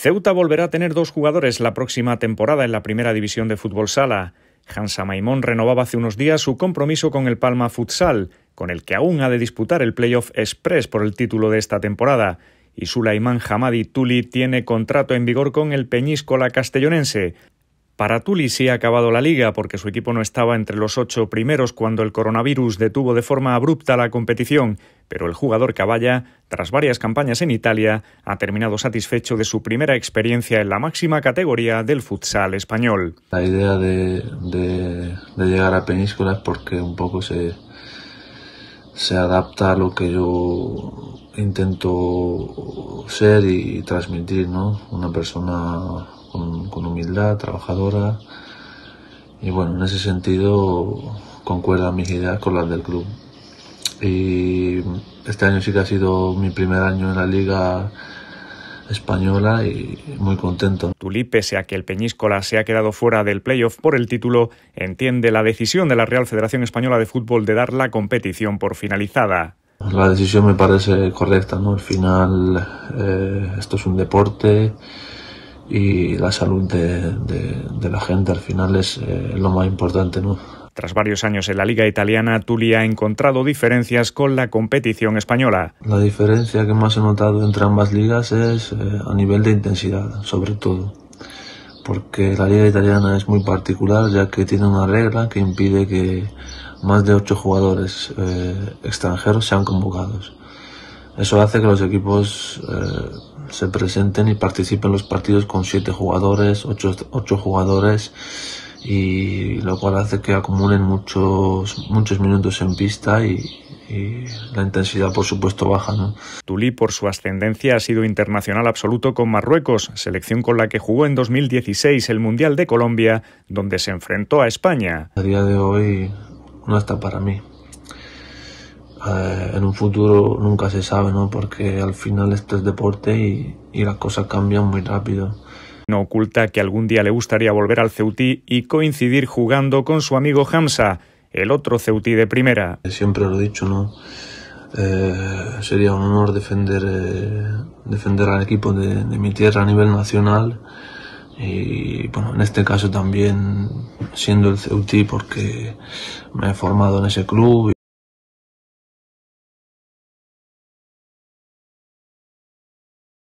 Ceuta volverá a tener dos jugadores la próxima temporada en la primera división de fútbol sala. Hansa Maimón renovaba hace unos días su compromiso con el Palma Futsal, con el que aún ha de disputar el Playoff Express por el título de esta temporada. Y Sulaimán Hamadi Tuli tiene contrato en vigor con el Peñíscola Castellonense. Para Tuli sí ha acabado la liga porque su equipo no estaba entre los ocho primeros cuando el coronavirus detuvo de forma abrupta la competición pero el jugador Caballa, tras varias campañas en Italia, ha terminado satisfecho de su primera experiencia en la máxima categoría del futsal español. La idea de, llegar a Península es porque un poco se, se adapta a lo que yo intento ser y, transmitir, ¿no? Una persona con, humildad, trabajadora. Y bueno, en ese sentido concuerda mis ideas con las del club y este año sí que ha sido mi primer año en la liga española y muy contento. Tulipe, pese a que el Peñíscola se ha quedado fuera del playoff por el título, entiende la decisión de la Real Federación Española de Fútbol de dar la competición por finalizada. La decisión me parece correcta, ¿no? Al final eh, esto es un deporte y la salud de, la gente al final es eh, lo más importante, ¿no? Tras varios años en la liga italiana, Tulia ha encontrado diferencias con la competición española. La diferencia que más he notado entre ambas ligas es eh, a nivel de intensidad, sobre todo, porque la liga italiana es muy particular ya que tiene una regla que impide que más de ocho jugadores eh, extranjeros sean convocados. Eso hace que los equipos eh, se presenten y participen en los partidos con siete jugadores, ocho jugadores y lo cual hace que acumulen muchos, muchos minutos en pista y, la intensidad por supuesto baja. ¿no? Tulí por su ascendencia ha sido internacional absoluto con Marruecos, selección con la que jugó en 2016 el Mundial de Colombia, donde se enfrentó a España. A día de hoy no está para mí. Eh, en un futuro nunca se sabe, ¿no? Porque al final esto es deporte y las cosas cambian muy rápido. No oculta que algún día le gustaría volver al Ceutí y coincidir jugando con su amigo Hamza, el otro Ceutí de primera. Siempre lo he dicho, ¿no? Eh, sería un honor defender, eh, defender al equipo de, de, mi tierra a nivel nacional y bueno, en este caso también siendo el Ceutí porque me he formado en ese club.